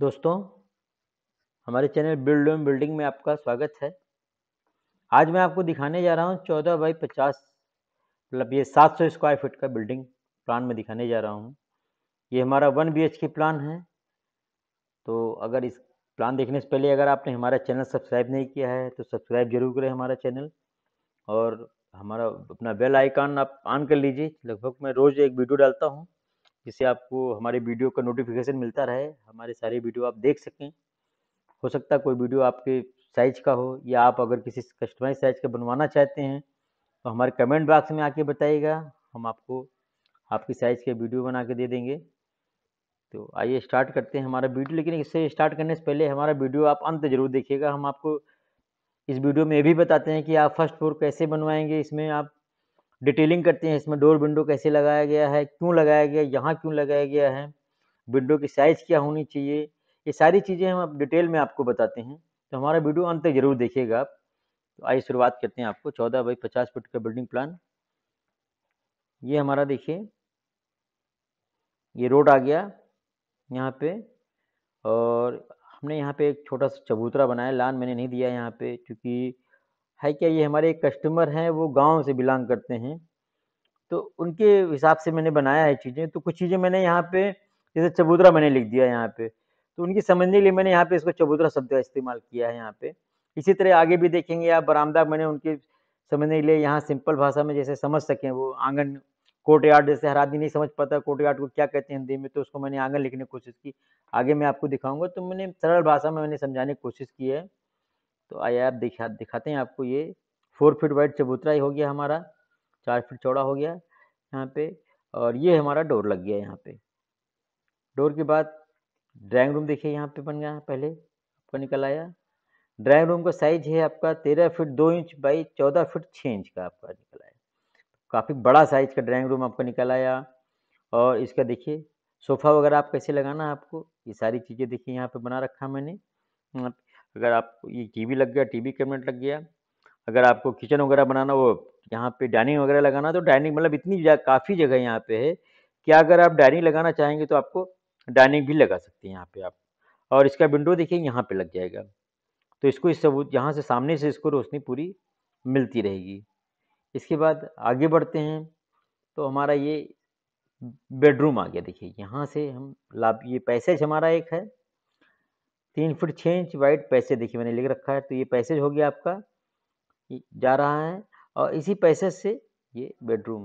दोस्तों हमारे channel build am building में आपका स्वागत है आज मैं आपको दिखाने जा रहा हूँ चौदह बाई पचास मतलब ये सात सौ स्क्वायर फीट का बिल्डिंग प्लान में दिखाने जा रहा हूँ ये हमारा वन बी एच प्लान है तो अगर इस प्लान देखने से पहले अगर आपने हमारा चैनल सब्सक्राइब नहीं किया है तो सब्सक्राइब जरूर करें हमारा चैनल और हमारा अपना बेल आइकन आप ऑन कर लीजिए लगभग मैं रोज़ एक वीडियो डालता हूँ जिससे आपको हमारे वीडियो का नोटिफिकेशन मिलता रहे हमारे सारे वीडियो आप देख सकें हो सकता है कोई वीडियो आपके साइज का हो या आप अगर किसी कस्टमाइज साइज का बनवाना चाहते हैं तो हमारे कमेंट बॉक्स में आके बताइएगा हम आपको आपकी साइज़ के वीडियो बना के दे देंगे तो आइए स्टार्ट करते हैं हमारा वीडियो लेकिन इससे स्टार्ट करने से पहले हमारा वीडियो आप अंत जरूर देखिएगा हम आपको इस वीडियो में ये भी बताते हैं कि आप फर्स्ट फ्लोर कैसे बनवाएंगे इसमें आप डिटेलिंग करते हैं इसमें डोर विंडो कैसे लगाया गया है क्यों लगाया गया यहाँ क्यों लगाया गया है विंडो की साइज़ क्या होनी चाहिए ये सारी चीज़ें हम डिटेल में आपको बताते हैं तो हमारा वीडियो अंत तक जरूर देखिएगा आप तो आइए शुरुआत करते हैं आपको चौदह बाई पचास फुट का बिल्डिंग प्लान ये हमारा देखिए ये रोड आ गया यहाँ पे और हमने यहाँ पे एक छोटा सा चबूतरा बनाया लान मैंने नहीं दिया यहाँ पे क्योंकि है क्या ये हमारे एक कस्टमर हैं वो गांव से बिलोंग करते हैं तो उनके हिसाब से मैंने बनाया है चीज़ें तो कुछ चीज़ें मैंने यहाँ पे जैसे चबूतरा मैंने लिख दिया यहाँ पे तो उनकी समझने के लिए मैंने यहाँ पे इसको चबूतरा शब्द का इस्तेमाल किया है यहाँ पे इसी तरह आगे भी देखेंगे आप बरामदा मैंने उनके समझने के लिए यहाँ सिंपल भाषा में जैसे समझ सकें वो आंगन कोर्ट यार्ड जैसे हर आदमी नहीं समझ पाता कोर्ट यार्ड को क्या कहते हैं हिंदी में तो उसको मैंने आंगन लिखने की कोशिश की आगे मैं आपको दिखाऊंगा तो मैंने सरल भाषा में मैंने समझाने की कोशिश की है तो आइए आप दिखा दिखाते हैं आपको ये फोर फीट वाइड चबूतरा ही हो गया हमारा चार फीट चौड़ा हो गया यहाँ पे और ये हमारा डोर लग गया यहाँ पे डोर के बाद ड्राइंग रूम देखिए यहाँ पे बन गया पहले आपका निकल आया ड्राइंग रूम का साइज है आपका तेरह फीट दो इंच बाई चौदह फीट छः इंच का आपका निकल आया काफ़ी बड़ा साइज का ड्राइंग रूम आपका निकल आया और इसका देखिए सोफ़ा वगैरह आप कैसे लगाना है आपको ये सारी चीज़ें देखिए यहाँ पे बना रखा मैंने अगर आप ये टीवी लग गया टीवी कैबिनेट लग गया अगर आपको किचन वगैरह बनाना हो यहाँ पे डाइनिंग वगैरह लगाना तो डाइनिंग मतलब इतनी काफ़ी जगह यहाँ पे है कि अगर आप डाइनिंग लगाना चाहेंगे तो आपको डाइनिंग भी लगा सकते हैं यहाँ पे आप और इसका विंडो देखिए यहाँ पे लग जाएगा तो इसको इस सबूत यहाँ से सामने से इसको रोशनी पूरी मिलती रहेगी इसके बाद आगे बढ़ते हैं तो हमारा ये बेडरूम आ गया देखिए यहाँ से हम लाभ ये पैसेज हमारा एक है तीन फुट छः इंच वाइड पैसेज देखिए मैंने लिख रखा है तो ये पैसेज हो गया आपका जा रहा है और इसी पैसेज से ये बेडरूम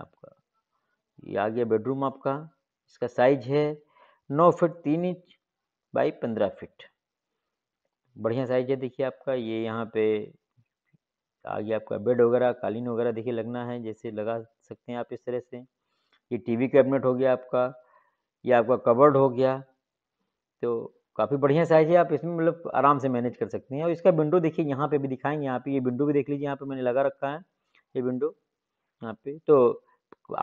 आपका ये आ गया बेडरूम आपका इसका साइज है नौ फिट तीन इंच बाई पंद्रह फिट बढ़िया साइज है देखिए आपका ये यहाँ पे आ गया आपका बेड वगैरह कालीन वगैरह देखिए लगना है जैसे लगा सकते हैं आप इस तरह से ये टीवी कैबिनेट हो गया आपका ये आपका कवर्ड हो गया तो काफ़ी बढ़िया साइज़ है आप इसमें मतलब आराम से मैनेज कर सकते हैं और इसका विंडो देखिए यहाँ पे भी दिखाएंगे यहाँ पे ये विंडो भी देख लीजिए यहाँ पे मैंने लगा रखा है ये विंडो यहाँ पे तो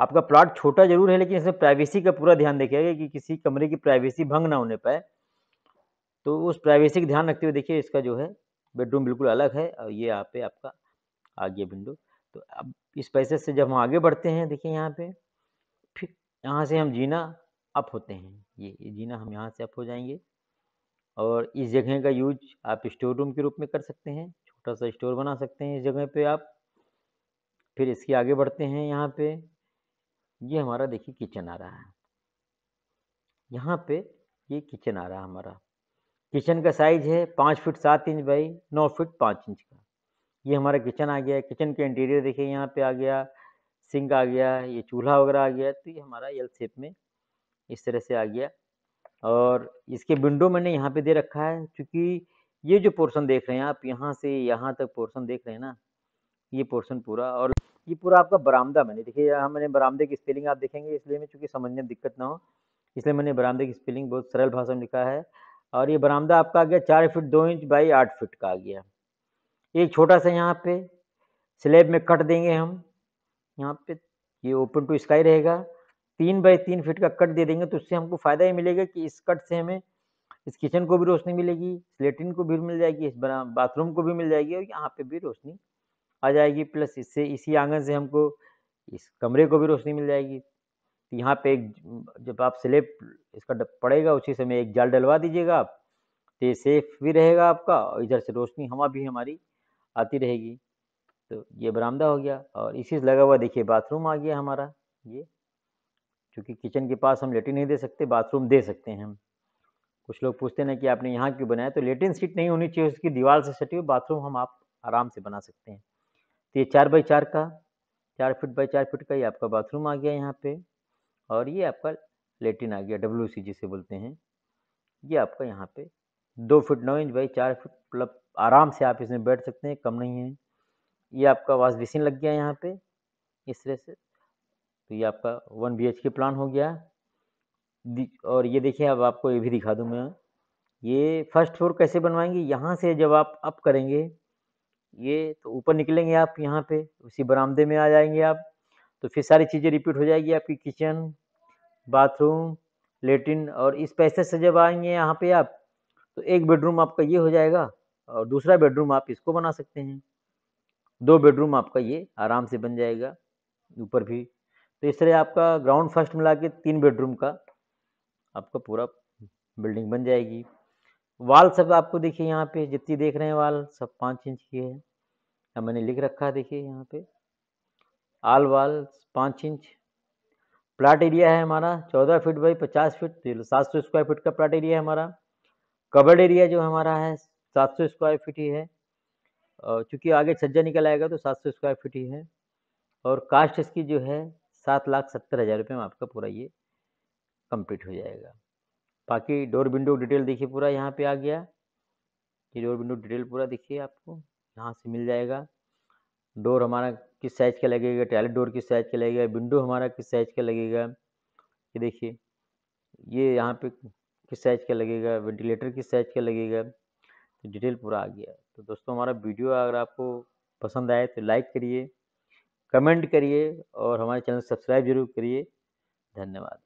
आपका प्लाट छोटा जरूर है लेकिन इसमें प्राइवेसी का पूरा ध्यान देखिएगा कि, कि किसी कमरे की प्राइवेसी भंग ना होने पाए तो उस प्राइवेसी का ध्यान रखते हुए देखिए इसका जो है बेडरूम बिल्कुल अलग है और ये यहाँ पे आपका आगे विंडो तो अब इस पैसे से जब हम आगे बढ़ते हैं देखिए यहाँ पे फिर यहाँ से हम जीना अप होते हैं ये, ये जीना हम यहाँ से अप हो जाएंगे और इस जगह का यूज आप स्टोर रूम के रूप में कर सकते हैं छोटा सा स्टोर बना सकते हैं इस जगह पे आप फिर इसके आगे बढ़ते हैं यहाँ पे ये हमारा देखिए किचन आ रहा है यहाँ पे ये किचन आ रहा है हमारा किचन का साइज़ है पाँच फिट सात इंच बाई नौ फिट पाँच इंच का ये हमारा किचन आ गया है किचन के इंटीरियर देखिए यहाँ पे आ गया सिंक आ गया ये चूल्हा वगैरह आ गया तो ये हमारा एल शेप में इस तरह से आ गया और इसके विंडो मैंने यहाँ पे दे रखा है क्योंकि ये जो पोर्शन देख रहे हैं आप यहाँ से यहाँ तक पोर्शन देख रहे हैं ना ये पोर्शन पूरा और ये पूरा आपका बरामदा मैंने देखिए यहाँ मैंने बरामदे की स्पेलिंग आप देखेंगे इसलिए मैं चूँकि समझने में दिक्कत ना हो इसलिए मैंने बरामदे की स्पेलिंग बहुत सरल भाषा में लिखा है और ये बरामदा आपका आ गया चार फिट दो इंच बाई आठ फिट का आ गया एक छोटा सा यहाँ पे स्लेब में कट देंगे हम यहाँ पे ये ओपन टू स्काई रहेगा तीन बाई तीन फीट का कट दे देंगे तो उससे हमको फ़ायदा ये मिलेगा कि इस कट से हमें इस किचन को भी रोशनी मिलेगी इस लेटरिन को भी मिल जाएगी इस बाथरूम को भी मिल जाएगी और यहाँ पे भी रोशनी आ जाएगी प्लस इससे इसी आंगन से हमको इस कमरे को भी रोशनी मिल जाएगी तो यहाँ पे एक जब आप स्लेब इसका पड़ेगा उसी समय एक जाल डलवा दीजिएगा आप तो ये सेफ भी रहेगा आपका और इधर से रोशनी हवा भी हमारी आती रहेगी तो ये बरामदा हो गया और इसी से लगा हुआ देखिए बाथरूम आ गया हमारा ये क्योंकि किचन के पास हम लेटिन नहीं दे सकते बाथरूम दे सकते हैं हम कुछ लोग पूछते हैं कि आपने यहाँ क्यों बनाया तो लेटिन सीट नहीं होनी चाहिए उसकी दीवार से सटी हुई बाथरूम हम आप आराम से बना सकते हैं तो ये चार बाई चार का चार फिट बाई चार फिट का ये आपका बाथरूम आ गया यहाँ पे और ये आपका लेटिन आ गया डब्ल्यू सी जिसे बोलते हैं ये आपका यहाँ पे दो फिट नौ इंच बाई चार फिट मतलब आराम से आप इसमें बैठ सकते हैं कम नहीं है ये आपका वाश बेसिन लग गया यहाँ पे इस तरह से तो ये आपका वन बी के प्लान हो गया और ये देखिए अब आपको ये भी दिखा दूँ मैं ये फर्स्ट फ्लोर कैसे बनवाएंगे यहाँ से जब आप अप करेंगे ये तो ऊपर निकलेंगे आप यहाँ पे उसी बरामदे में आ जाएंगे आप तो फिर सारी चीज़ें रिपीट हो जाएगी आपकी किचन बाथरूम लेटिन और इस पैसे से जब आएंगे यहाँ पे आप तो एक बेडरूम आपका ये हो जाएगा और दूसरा बेडरूम आप इसको बना सकते हैं दो बेडरूम आपका ये आराम से बन जाएगा ऊपर भी तो इस तरह आपका ग्राउंड फर्स्ट मिला के तीन बेडरूम का आपका पूरा बिल्डिंग बन जाएगी वाल सब आपको देखिए यहाँ पे जितनी देख रहे हैं वाल सब पाँच इंच की है मैंने लिख रखा है देखिए यहाँ पे आल वाल पाँच इंच प्लाट एरिया है हमारा चौदह फीट बाई पचास फीट तो सात सौ स्क्वायर फीट का प्लाट एरिया है हमारा कवर्ड एरिया जो हमारा है सात सौ स्क्वायर फीट ही है चूँकि आगे छज्जा निकल आएगा तो सात सौ स्क्वायर फीट ही है और कास्ट इसकी जो है सात लाख सत्तर हज़ार रुपये में आपका पूरा ये कंप्लीट हो जाएगा बाकी डोर विंडो डिटेल देखिए पूरा यहाँ पे आ गया ये डोर विंडो डिटेल पूरा देखिए आपको यहाँ से मिल जाएगा डोर हमारा किस साइज़ का लगेगा टॉयलेट डोर किस साइज़ का लगेगा विंडो हमारा किस साइज़ का लगेगा ये देखिए ये यहाँ पे किस साइज़ का लगेगा वेंटिलेटर किस साइज़ का लगेगा तो डिटेल पूरा आ गया तो दोस्तों हमारा वीडियो अगर आपको पसंद आए तो लाइक करिए कमेंट करिए और हमारे चैनल सब्सक्राइब जरूर करिए धन्यवाद